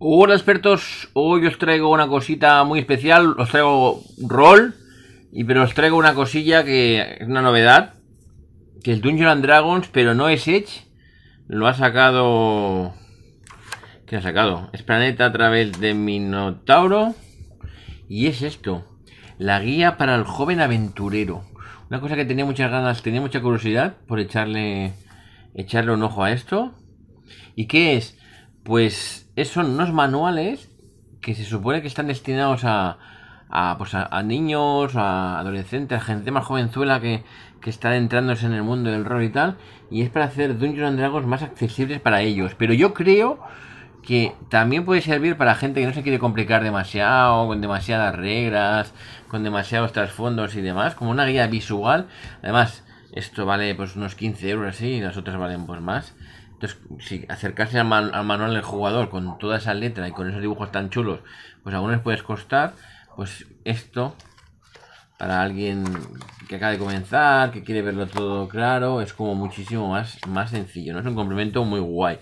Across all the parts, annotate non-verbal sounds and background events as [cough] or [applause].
Hola expertos, hoy os traigo una cosita muy especial, os traigo rol, y pero os traigo una cosilla que es una novedad, que es Dungeon and Dragons, pero no es Edge, lo ha sacado... ¿Qué ha sacado? Es Planeta a través de Minotauro, y es esto, la guía para el joven aventurero. Una cosa que tenía muchas ganas, tenía mucha curiosidad por echarle, echarle un ojo a esto. ¿Y qué es? Pues son unos manuales que se supone que están destinados a, a, pues niños, a adolescentes, a gente más jovenzuela que, está adentrándose en el mundo del rol y tal. Y es para hacer Dungeons and Dragons más accesibles para ellos. Pero yo creo que también puede servir para gente que no se quiere complicar demasiado, con demasiadas reglas, con demasiados trasfondos y demás, como una guía visual. Además, esto vale pues unos 15 euros y las otras valen pues más. Entonces, si acercarse al, manual del jugador con toda esa letra y con esos dibujos tan chulos, pues aún les puedes costar, pues esto, para alguien que acaba de comenzar, que quiere verlo todo claro, es como muchísimo más, más sencillo, ¿no? Es un complemento muy guay.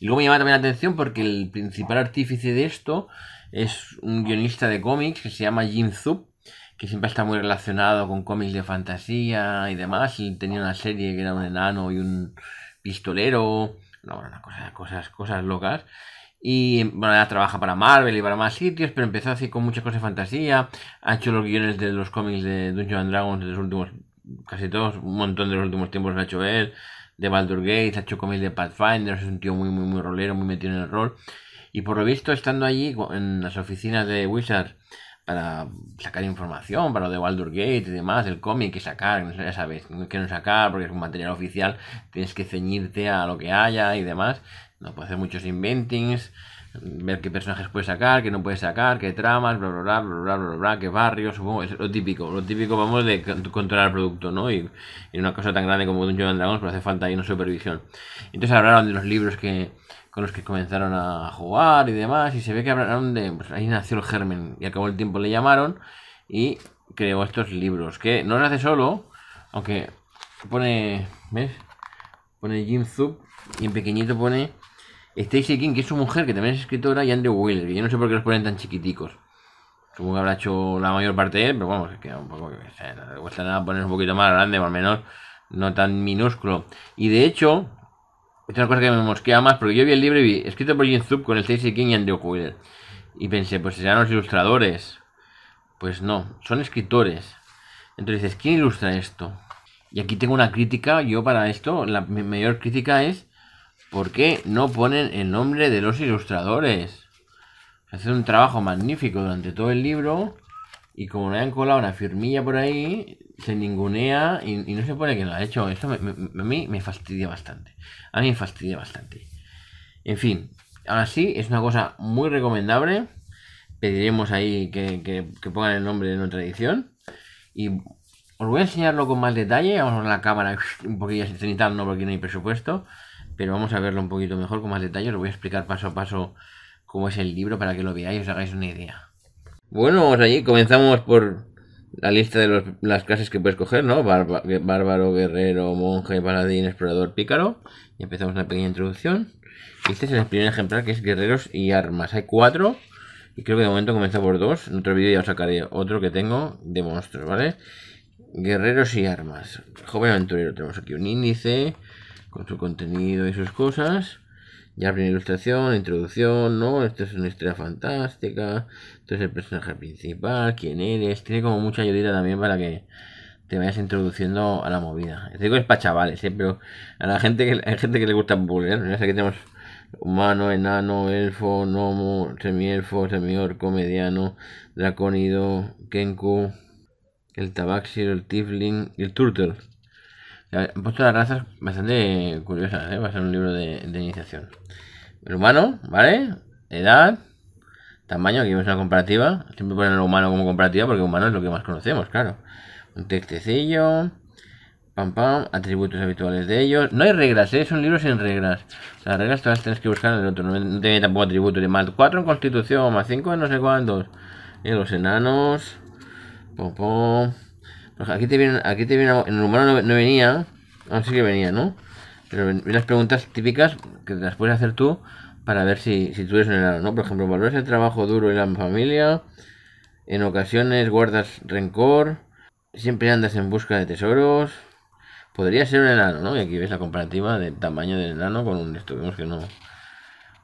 Y luego me llama también la atención porque el principal artífice de esto es un guionista de cómics que se llama Jim Zub, que siempre está muy relacionado con cómics de fantasía y demás, y tenía una serie que era un enano y un pistolero, no, bueno, cosas, cosas, cosas locas. Y bueno, ya trabaja para Marvel y para más sitios, pero empezó así con muchas cosas de fantasía. Ha hecho los guiones de los cómics de Dungeons Dragons de los últimos, casi todos, un montón de los últimos tiempos de ha hecho él. De Baldur Gates, ha hecho cómics de Pathfinder, es un tío muy, muy, muy rolero, muy metido en el rol. Y por lo visto, estando allí en las oficinas de Wizards, para sacar información, para lo de Baldur Gates y demás, el cómic que sacar, ya sabes, que no sacar porque es un material oficial, tienes que ceñirte a lo que haya y demás, no puedes hacer muchos inventings, ver qué personajes puedes sacar, qué no puedes sacar, qué tramas, bla, bla, bla, bla, bla, bla, qué barrios, supongo, es lo típico, lo típico, vamos, de controlar el producto, ¿no? Y en una cosa tan grande como Dungeon Dragons, pues hace falta ahí una supervisión. Entonces hablaron de los libros que con los que comenzaron a jugar y demás, y se ve que hablaron de, pues ahí nació el germen, y acabó el tiempo, le llamaron, y creó estos libros, que no lo hace solo, aunque pone, ¿ves? Pone Jim Zub, y en pequeñito pone Stacy King, que es su mujer, que también es escritora, y Andrew Wheeler, yo no sé por qué los ponen tan chiquiticos. Supongo que habrá hecho la mayor parte de él, pero vamos, que un cuesta nada poner un poquito más grande, por lo menos no tan minúsculo. Y de hecho, esta es una cosa que me mosquea más, porque yo vi el libro y vi, escrito por Jim Zub con el Stacy King y Andrew Y pensé, pues serán los ilustradores. Pues no, son escritores. Entonces dices, ¿quién ilustra esto? Y aquí tengo una crítica, yo para esto, la mayor crítica es, ¿por qué no ponen el nombre de los ilustradores? Hacen un trabajo magnífico durante todo el libro y como no hayan colado una firmilla por ahí, se ningunea y, no se pone que lo ha hecho. Esto a mí me fastidia bastante. A mí me fastidia bastante. En fin, ahora sí, es una cosa muy recomendable. Pediremos ahí que, pongan el nombre de nuestra edición. Y os voy a enseñarlo con más detalle. Vamos a ver la cámara [laughs] un poquillo tal, no porque no hay presupuesto. Pero vamos a verlo un poquito mejor, con más detalle. Os voy a explicar paso a paso cómo es el libro para que lo veáis y os hagáis una idea. Bueno, vamos allí. Comenzamos por la lista de las clases que puedes coger, ¿no? bárbaro, guerrero, monje, paladín, explorador, pícaro. Y empezamos una pequeña introducción. Este es el primer ejemplar que es guerreros y armas. Hay cuatro. Y creo que de momento comenzamos por dos. En otro vídeo ya os sacaré otro que tengo de monstruos, ¿vale? Guerreros y armas. Joven aventurero. Tenemos aquí un índice con su contenido y sus cosas. Ya la ilustración, introducción, ¿no? Esto es una historia fantástica. Esto es el personaje principal, quién eres. Tiene como mucha llorita también para que te vayas introduciendo a la movida. digo es para chavales, ¿eh? pero a la gente que, hay gente que le gusta ¿eh? ya ¿no? Aquí tenemos humano, enano, elfo, gnomo, semielfo, semior, comediano, draconido, kenku, el tabaxi, el tifling y el turtle. Han puesto las razas bastante curiosas, ¿eh? Va a ser un libro de, iniciación. El humano, ¿vale? Edad, tamaño, aquí vemos una comparativa. Siempre ponen el humano como comparativa porque humano es lo que más conocemos, claro. Un textecillo, pam pam, atributos habituales de ellos. No hay reglas, ¿eh? es un libro sin reglas. Las reglas todas tienes que buscar en el otro. No tiene tampoco atributos de más 4 en constitución, más 5 en no sé cuántos. Y los enanos, pam Aquí te viene, aquí te viene, en el humano no, venía, así ah, que venía, ¿no? Pero las preguntas típicas que las puedes hacer tú para ver si, tú eres un enano ¿no? Por ejemplo, valoras el trabajo duro y la familia, en ocasiones guardas rencor, siempre andas en busca de tesoros. Podría ser un enano, ¿no? Y aquí ves la comparativa De tamaño del enano con un esto, que no.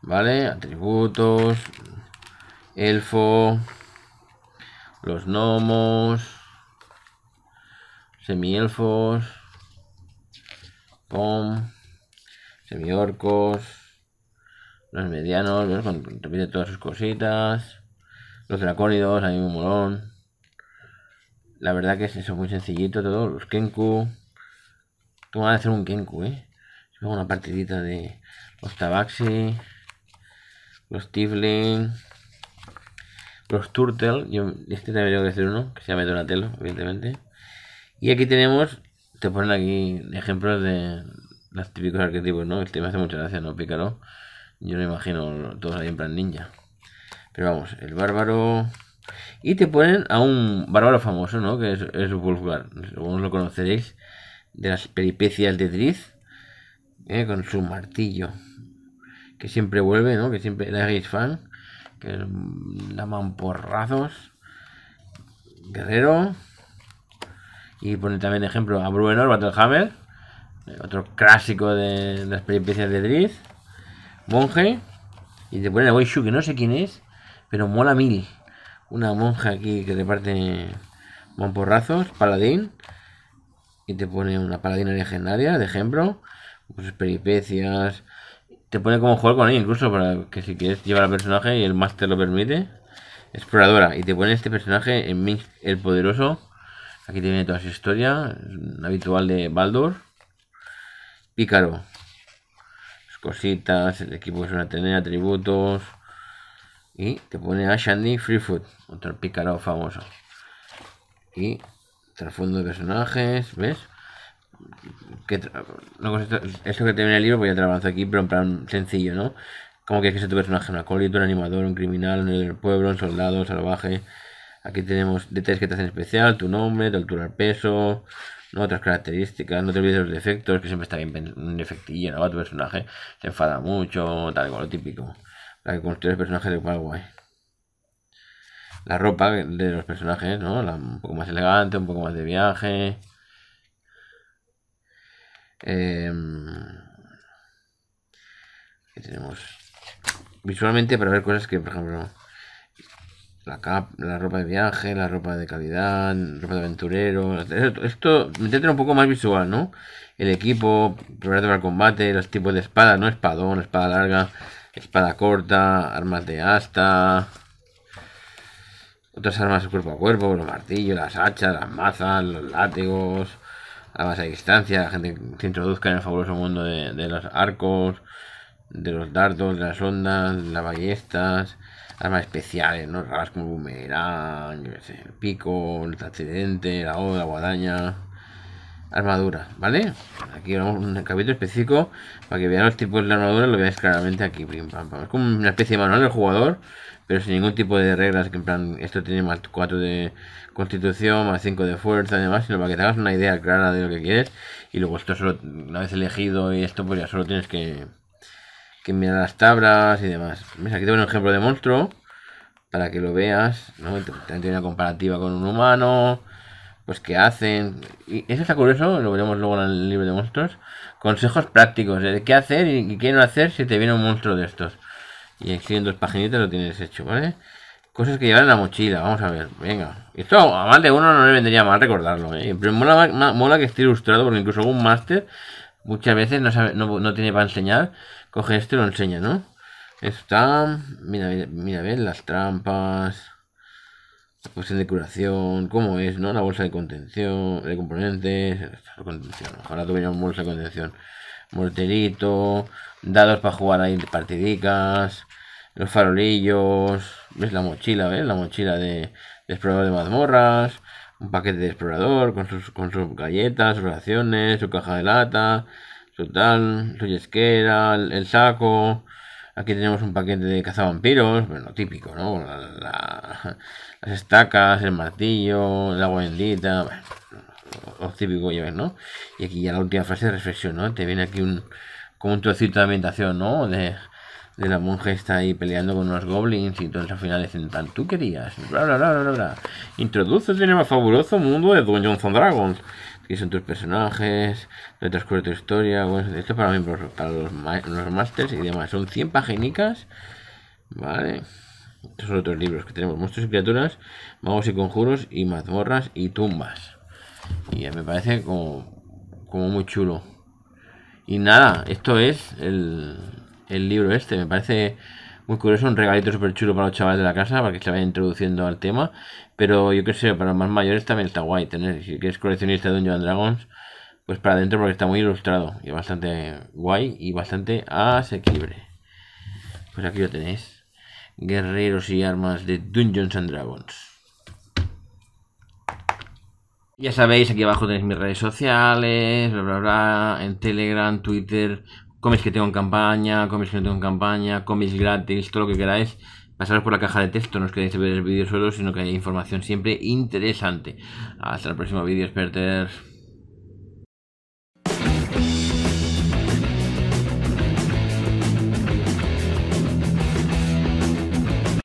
¿Vale? Atributos, elfo, los gnomos semielfos, pom, semiorcos, los medianos, repite todas sus cositas, los dracónidos, hay un molón. La verdad que es eso, muy sencillito todo, los Kenku. Tú vas a hacer un Kenku, ¿eh? una partidita de los Tabaxi, los Tifling, los Turtle. Yo, este también tengo que hacer uno, que se llama Donatello, evidentemente. Y aquí tenemos, te ponen aquí ejemplos de los típicos arquetipos, ¿no? Este me hace mucha gracia, ¿no? Pícaro. Yo no imagino todos ahí en plan ninja. Pero vamos, el bárbaro. Y te ponen a un bárbaro famoso, ¿no? Que es, es vulgar Según lo conoceréis de las peripecias de Driz. ¿eh? Con su martillo. Que siempre vuelve, ¿no? Que siempre la fan. Que la man porrazos. Guerrero. Y pone también ejemplo a Bruenor, Battlehammer, otro clásico de, las peripecias de Driz, monje, y te pone a que no sé quién es, pero mola mil. Una monja aquí que reparte Monporrazos, paladín, y te pone una paladina legendaria, de ejemplo, sus pues peripecias. Te pone como jugar con ella, incluso para que si quieres llevar al personaje y el máster lo permite. Exploradora, y te pone este personaje en Minsk el Poderoso Aquí te toda su historia, habitual de Baldur. Pícaro. cositas, el equipo que suele tener, atributos. Y te pone a Shandy Freefoot, otro pícaro famoso. Y trasfondo de personajes, ¿ves? Que que te el libro, voy a trabajar aquí, pero en plan sencillo, ¿no? ¿Cómo quieres que sea tu personaje? ¿Un acólito, un animador, un criminal, un del pueblo, un soldado, un salvaje? Aquí tenemos detalles que te hacen especial, tu nombre, tu altura al peso, otras características, no te olvides de los defectos, que siempre está bien un defectillo, ¿no? Tu personaje se enfada mucho, tal cual, lo típico. Para que el personajes de cual guay. La ropa de los personajes, ¿no? un poco más elegante, un poco más de viaje. Aquí em, tenemos visualmente para ver cosas que, por ejemplo, la, la ropa de viaje, la ropa de calidad, ropa de aventurero. Esto, tiene un poco más visual, ¿no? El equipo, preparado para el combate, los tipos de espada, ¿no? Espadón, espada larga, espada corta, armas de asta. Otras armas cuerpo a cuerpo, los martillos, las hachas, las mazas, los látigos, armas a distancia, la gente que se introduzca en el fabuloso mundo de, los arcos, de los dardos, de las ondas, las ballestas, armas especiales, ¿no? Raras como boomerang, pico, el accidente, la oda, guadaña, armadura, ¿vale? Aquí vamos un capítulo específico para que vean los tipos de armadura, lo veáis claramente aquí, Es como una especie de manual del jugador, pero sin ningún tipo de reglas, que en plan, esto tiene más 4 de constitución, más 5 de fuerza además demás, sino para que te hagas una idea clara de lo que quieres, y luego esto solo, una vez elegido y esto, pues ya solo tienes que que mira las tablas y demás. Mira, aquí tengo un ejemplo de monstruo para que lo veas, ¿no? tiene una comparativa con un humano, pues qué hacen. Y eso está curioso, lo veremos luego en el libro de monstruos. Consejos prácticos de qué hacer y qué no hacer si te viene un monstruo de estos. Y en dos paginitas lo tienes hecho, ¿vale? Cosas que llevar en la mochila, vamos a ver, venga. Esto a más de uno no le vendría mal recordarlo, ¿eh? Pero mola, mola que esté ilustrado porque incluso un máster Muchas veces no, no, tiene para enseñar, coge esto y lo enseña, ¿no? Está, mira, mira, mira, las trampas, la cuestión de curación, cómo es, ¿no? La bolsa de contención, de componentes, contención, ojalá bolsa de contención, morterito, dados para jugar ahí partidicas, los farolillos, ves la mochila, ¿ves? La mochila de, de explorador de mazmorras, un paquete de explorador con sus, sus galletas, sus su caja de lata, su tal, su yesquera, el, saco. Aquí tenemos un paquete de cazavampiros, bueno, típico, ¿no? las estacas, el martillo, la agua bendita, bueno, lo, típico ya ves, ¿no? Y aquí ya la última frase de reflexión, ¿no? Te viene aquí un, como un trocito de ambientación, ¿no? De, de la monja está ahí peleando con unos goblins y entonces al final dicen tan tú querías, bla bla bla bla bla. Introduces el tema fabuloso mundo de Dungeons and Dragons. que son tus personajes? ¿Dónde tu historia? Bueno, pues, esto para pues, para los, masters y demás. Son 100 páginas. Vale. Estos son otros libros que tenemos. Monstruos y criaturas, magos y conjuros y mazmorras y tumbas. Y me parece como, como muy chulo. Y nada, esto es el, el libro este. Me parece muy curioso, un regalito súper chulo para los chavales de la casa, para que se vayan introduciendo al tema. Pero yo qué sé, para los más mayores también está guay tener, si eres coleccionista de Dungeons Dragons, pues para adentro porque está muy ilustrado y bastante guay y bastante asequible. Pues aquí lo tenéis. Guerreros y armas de Dungeons and Dragons. Ya sabéis, aquí abajo tenéis mis redes sociales, bla, bla, bla, en Telegram, Twitter, cómics que tengo en campaña, cómics que no tengo en campaña, cómics gratis, todo lo que queráis. Pasaros por la caja de texto, no os queréis ver el vídeo solo, sino que hay información siempre interesante. Hasta el próximo vídeo, experters.